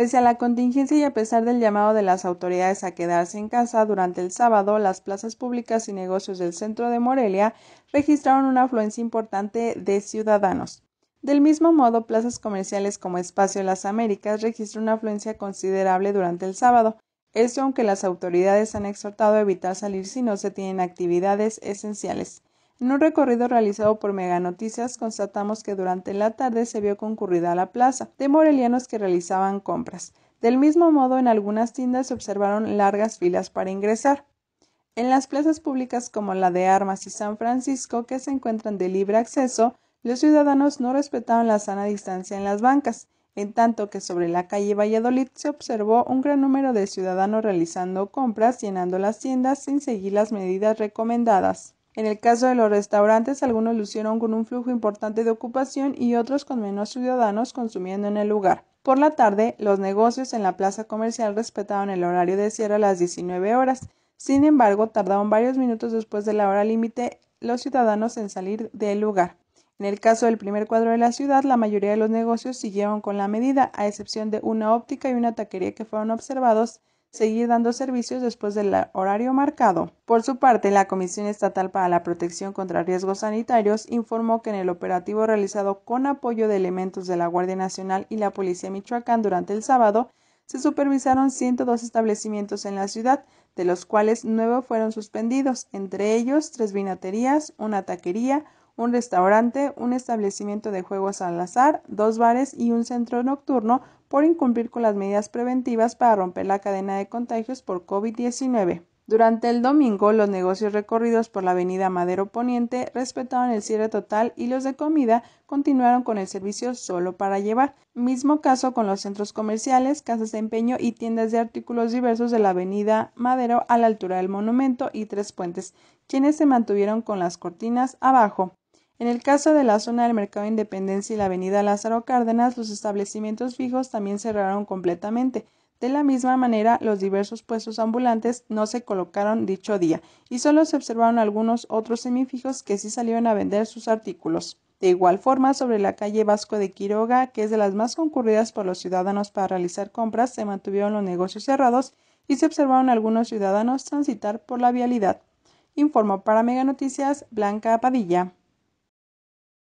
Pese a la contingencia y a pesar del llamado de las autoridades a quedarse en casa, durante el sábado las plazas públicas y negocios del centro de Morelia registraron una afluencia importante de ciudadanos. Del mismo modo, plazas comerciales como Espacio Las Américas registró una afluencia considerable durante el sábado. eso aunque las autoridades han exhortado a evitar salir si no se tienen actividades esenciales. En un recorrido realizado por Meganoticias constatamos que durante la tarde se vio concurrida la plaza de morelianos que realizaban compras. Del mismo modo, en algunas tiendas se observaron largas filas para ingresar. En las plazas públicas como la de Armas y San Francisco, que se encuentran de libre acceso, los ciudadanos no respetaban la sana distancia en las bancas, en tanto que sobre la calle Valladolid se observó un gran número de ciudadanos realizando compras, llenando las tiendas sin seguir las medidas recomendadas. En el caso de los restaurantes, algunos lucieron con un flujo importante de ocupación y otros con menos ciudadanos consumiendo en el lugar. Por la tarde, los negocios en la plaza comercial respetaban el horario de cierre a las 19 horas. Sin embargo, tardaron varios minutos después de la hora límite los ciudadanos en salir del lugar. En el caso del primer cuadro de la ciudad, la mayoría de los negocios siguieron con la medida, a excepción de una óptica y una taquería que fueron observados seguir dando servicios después del horario marcado. Por su parte, la Comisión Estatal para la Protección contra Riesgos Sanitarios informó que en el operativo realizado con apoyo de elementos de la Guardia Nacional y la Policía Michoacán durante el sábado, se supervisaron 102 establecimientos en la ciudad, de los cuales nueve fueron suspendidos, entre ellos tres vinaterías, una taquería, un restaurante, un establecimiento de juegos al azar, dos bares y un centro nocturno por incumplir con las medidas preventivas para romper la cadena de contagios por COVID-19. Durante el domingo, los negocios recorridos por la avenida Madero Poniente respetaron el cierre total y los de comida continuaron con el servicio solo para llevar. Mismo caso con los centros comerciales, casas de empeño y tiendas de artículos diversos de la avenida Madero a la altura del monumento y tres puentes, quienes se mantuvieron con las cortinas abajo. En el caso de la zona del Mercado Independencia y la Avenida Lázaro Cárdenas, los establecimientos fijos también cerraron completamente. De la misma manera, los diversos puestos ambulantes no se colocaron dicho día y solo se observaron algunos otros semifijos que sí salieron a vender sus artículos. De igual forma, sobre la calle Vasco de Quiroga, que es de las más concurridas por los ciudadanos para realizar compras, se mantuvieron los negocios cerrados y se observaron algunos ciudadanos transitar por la vialidad. Informó para Mega Noticias Blanca Padilla.